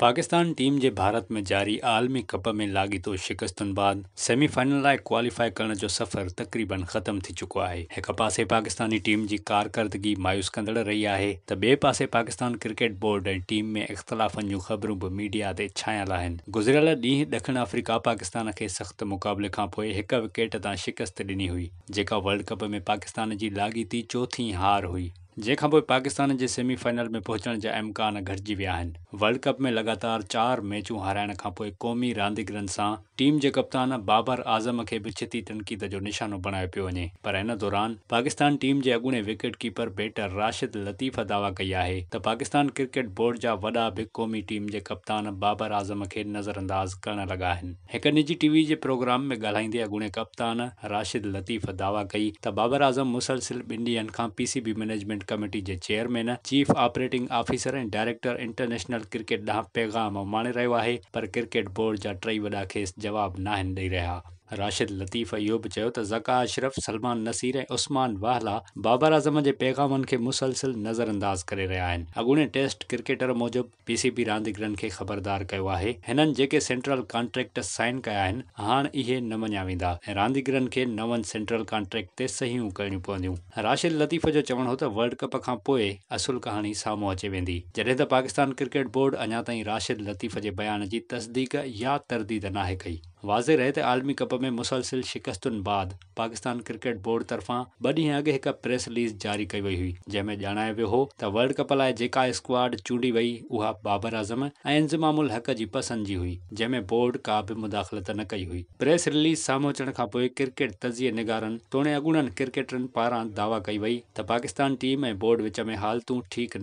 Pakistan team जे भारत में जारी आलमी कप में लाॻीतो शिकस्तुनि बाद सेमीफाइनल लाइ क्वालिफाई करण जो सफ़रु तक़रीबन ख़तमु थी चुको आहे हिक पासे पाकिस्तानी टीम जी कारकर्दगी मायूस कंदड़ रही आहे त ॿिए पासे पाकिस्तान क्रिकेट बोर्ड ऐं टीम में इख़्तिलाफ़नि जूं ख़बरूं बि मीडिया ते छायल आहिनि गुज़िरियल ॾींहुं ॾखिण अफ्रीका पाकिस्तान खे सख़्तु मुक़ाबले खां पोइ हिकु विकेट तां शिकस्त डि॒नी हुई जेका कप में पाकिस्तान जी लाॻीती चोथीं हार हुई जैखा पोइ पाकिस्तान के सेमीफाइनल में पहुचण जा इम्कान घटिजी विया वर्ल्ड कप में लगातार चार मैचूं हारायण खां क़ौमी रांदीगरनि सां टीम के कप्तान बाबर आज़म के बि तनक़ीद जो निशानो बणायो पियो वञे पर हिन दौरान पाकिस्तान टीम के अगूणे wicket keeper batter Rashid Latif दावा कई आहे त पाकिस्तान क्रिकेट बोर्ड जा वा बि क़ौमी टीम के कप्तान बाबर आज़म के नज़रअंदाज़ करण लॻा आहिनि निजी टीवी के प्रोग्राम में ॻाल्हाईंदे अगूणे कप्तान राशिद लतीफ़ दावा कई तो बाबर आज़म मुसलसिल ॿिनि ॾींहनि पीसीबी मैनेजमेंट कमेटी के chairman chief operating officer and director international cricket डां पैगाम माणे रो है पर क्रिकेट बोर्ड जहा टई वा खेस जवाब ना दई रहा राशिद लतीफ़ इहो बि चयो त ज़का अशरफ़ सलमान नसीर ऐं उस्मान वाहला बाबर आज़म जे पैगामनि खे मुसलसिल नज़रअंदाज़ करे रहिया आहिनि अॻूणे टेस्ट क्रिकेटर मूजिबि पी सी पीसीबी रांदीगरनि खे ख़बरदार कयो आहे हिननि जेके सेंट्रल कॉन्ट्रेक्ट साइन कया आहिनि हाणे इहे न मञिया वेंदा ऐं रांदीगरनि खे नवनि सेंट्रल कॉन्ट्रेक्ट ते सहियूं करणियूं पवंदियूं राशिद लतीफ़ जो चवणो हो त वर्ल्ड कप खां पोइ असुल कहाणी साम्हूं अचे वेंदी जॾहिं त पाकिस्तान क्रिकेट बोर्ड अञा ताईं राशिद लतीफ़ जे बयान जी तसदीक़ या तरदीद नाहे कई वाज़े रहे تے عالمی कप में مسلسل شکستن بعد پاکستان क्रिकेट بورڈ तर्फ़ां بڑی اگے अॻु پریس प्रेस रिलीज़ जारी कई वई हुई जंहिं में ॼाणायो वियो हो त वर्ल्ड कप جکا जेका چونڈی وئی वई بابر बाबराज़म ऐं इंज़मामुल हक़ जी ہوئی जी हुई जंहिं में बोर्ड का बि मुदाख़िलत न कई हुई प्रेस रिलीज़ साम्हूं अचण खां पोइ क्रिकेट तज़ीह निगारनि तोणे अॻुणनि क्रिकेटरनि पारां दावा कई वई त पाकिस्तान टीम ऐं बोर्ड विच में हालतूं ठीकु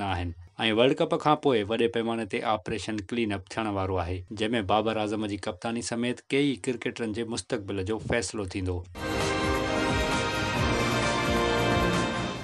ऐं कप खां पोइ वॾे पैमाने ते क्लीन क्लीनअप थियण वारो आहे जंहिंमें बाबर आज़म जी कप्तानी समेत कई क्रिकेटरनि जे मुस्तक़बिल जो फ़ैसिलो थींदो